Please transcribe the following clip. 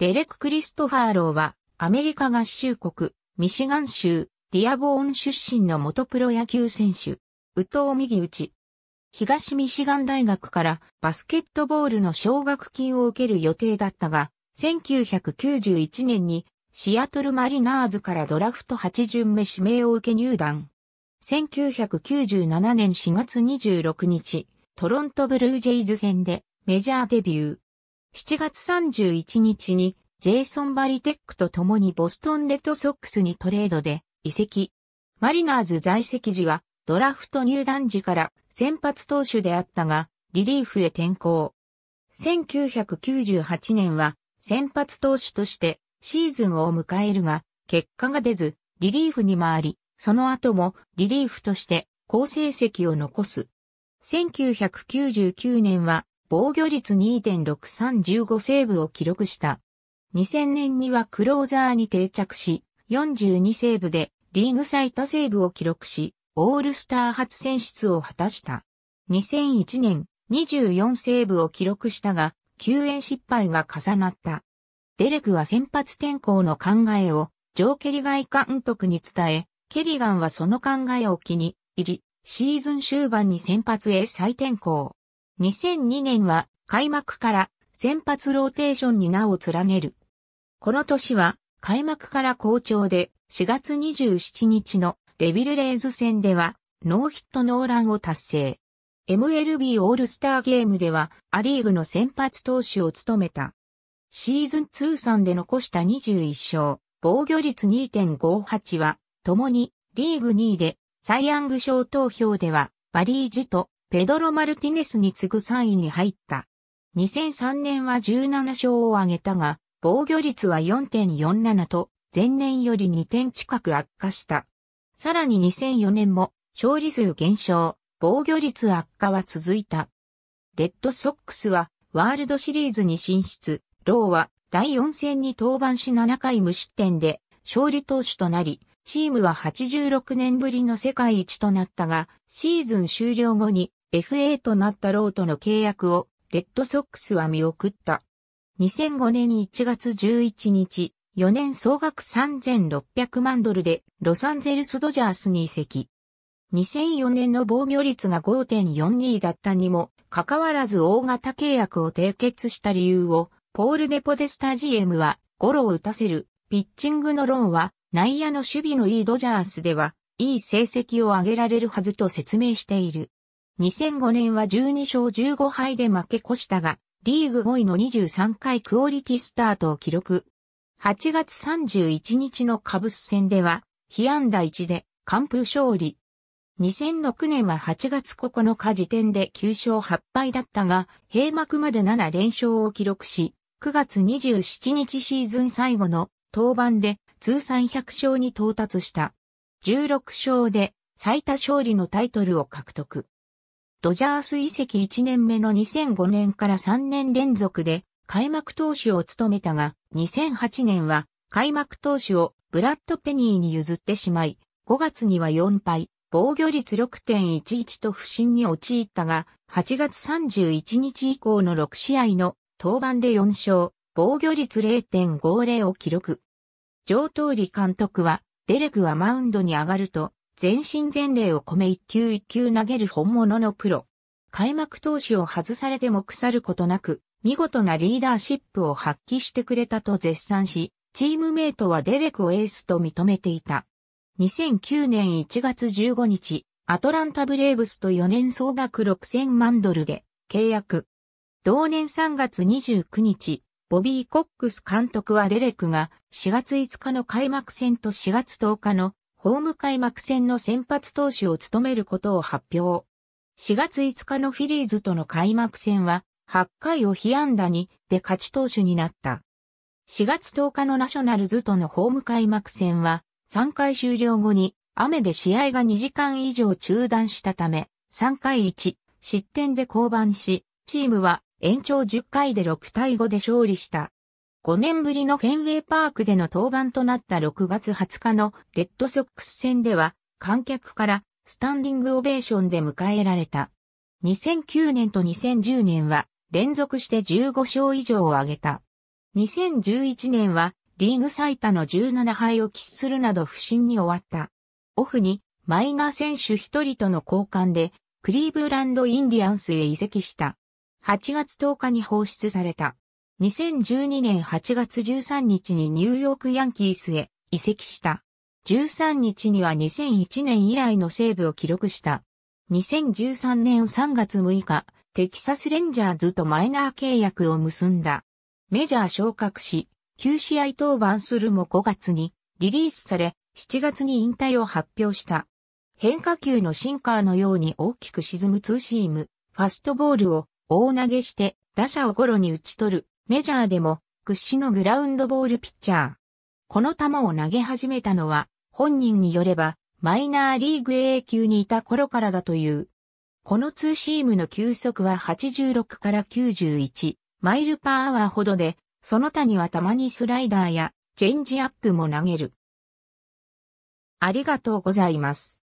デレク・クリストファーローは、アメリカ合衆国、ミシガン州、ディアボーン出身の元プロ野球選手、宇藤右打ち。東ミシガン大学からバスケットボールの奨学金を受ける予定だったが、1991年にシアトルマリナーズからドラフト8巡目指名を受け入団。1997年4月26日、トロントブルージェイズ戦でメジャーデビュー。7月31日にジェイソン・バリテックと共にボストンレッドソックスにトレードで移籍。マリナーズ在籍時はドラフト入団時から先発投手であったがリリーフへ転向。1998年は先発投手としてシーズンを迎えるが結果が出ずリリーフに回り、その後もリリーフとして好成績を残す。1999年は防御率2.6315セーブを記録した。2000年にはクローザーに定着し、42セーブでリーグ最多セーブを記録し、オールスター初選出を果たした。2001年、24セーブを記録したが、救援失敗が重なった。デレクは先発転向の考えを、ジョー・ケリガイ監督に伝え、ケリガンはその考えを気に入り、シーズン終盤に先発へ再転向。2002年は開幕から先発ローテーションに名を連ねる。この年は開幕から好調で4月27日のデビルレイズ戦ではノーヒットノーランを達成。MLB オールスターゲームではアリーグの先発投手を務めた。シーズン通算で残した21勝、防御率2.58は、共にリーグ2位で、サイヤング賞投票では、バリージとペドロ・マルティネスに次ぐ3位に入った。2003年は17勝を挙げたが、防御率は4.47と、前年より2点近く悪化した。さらに2004年も、勝利数減少、防御率悪化は続いた。レッドソックスは、ワールドシリーズに進出、ローは、第4戦に登板し7回無失点で、勝利投手となり、チームは86年ぶりの世界一となったが、シーズン終了後に FA となったローとの契約をレッドソックスは見送った。2005年1月11日、4年総額3600万ドルでロサンゼルスドジャースに移籍。2004年の防御率が5.42だったにも、かかわらず大型契約を締結した理由を、ポール・デポデスタ GM は、ゴロを打たせる、ピッチングのローンは、内野の守備のいいドジャースでは、いい成績を上げられるはずと説明している。2005年は12勝15敗で負け越したが、リーグ5位の23回クオリティスタートを記録。8月31日のカブス戦では、被安打1で完封勝利。2006年は8月9日時点で9勝8敗だったが、閉幕まで7連勝を記録し、9月27日シーズン最後の登板で通算100勝に到達した。16勝で最多勝利のタイトルを獲得。ドジャース移籍1年目の2005年から3年連続で開幕投手を務めたが、2008年は開幕投手をブラッド・ペニーに譲ってしまい、5月には4敗、防御率6.11と不振に陥ったが、8月31日以降の6試合の登板で4勝、防御率0.50を記録。上通り監督は、デレクはマウンドに上がると、全身全霊を込め一球一球投げる本物のプロ。開幕投手を外されても腐ることなく、見事なリーダーシップを発揮してくれたと絶賛し、チームメイトはデレクをエースと認めていた。2009年1月15日、アトランタブレーブスと4年総額6000万ドルで契約。同年3月29日、ボビー・コックス監督はデレクが4月5日の開幕戦と4月10日のホーム開幕戦の先発投手を務めることを発表。4月5日のフィリーズとの開幕戦は、8回を被安打にで勝ち投手になった。4月10日のナショナルズとのホーム開幕戦は、3回終了後に雨で試合が2時間以上中断したため、3回1失点で降板し、チームは延長10回で6対5で勝利した。5年ぶりのフェンウェイパークでの登板となった6月20日のレッドソックス戦では観客からスタンディングオベーションで迎えられた。2009年と2010年は連続して15勝以上を挙げた。2011年はリーグ最多の17敗を喫するなど不振に終わった。オフにマイナー選手一人との交換でクリーブランドインディアンスへ移籍した。8月10日に放出された。2012年8月13日にニューヨークヤンキースへ移籍した。13日には2001年以来のセーブを記録した。2013年3月6日、テキサスレンジャーズとマイナー契約を結んだ。メジャー昇格し、9試合登板するも5月にリリースされ、7月に引退を発表した。変化球のシンカーのように大きく沈むツーシーム、ファストボールを大投げして打者をゴロに打ち取るメジャーでも屈指のグラウンドボールピッチャー。この球を投げ始めたのは、本人によれば、マイナーリーグ A 級にいた頃からだという。このツーシームの球速は86から91マイルパーアワーほどで、その他にはたまにスライダーやチェンジアップも投げる。ありがとうございます。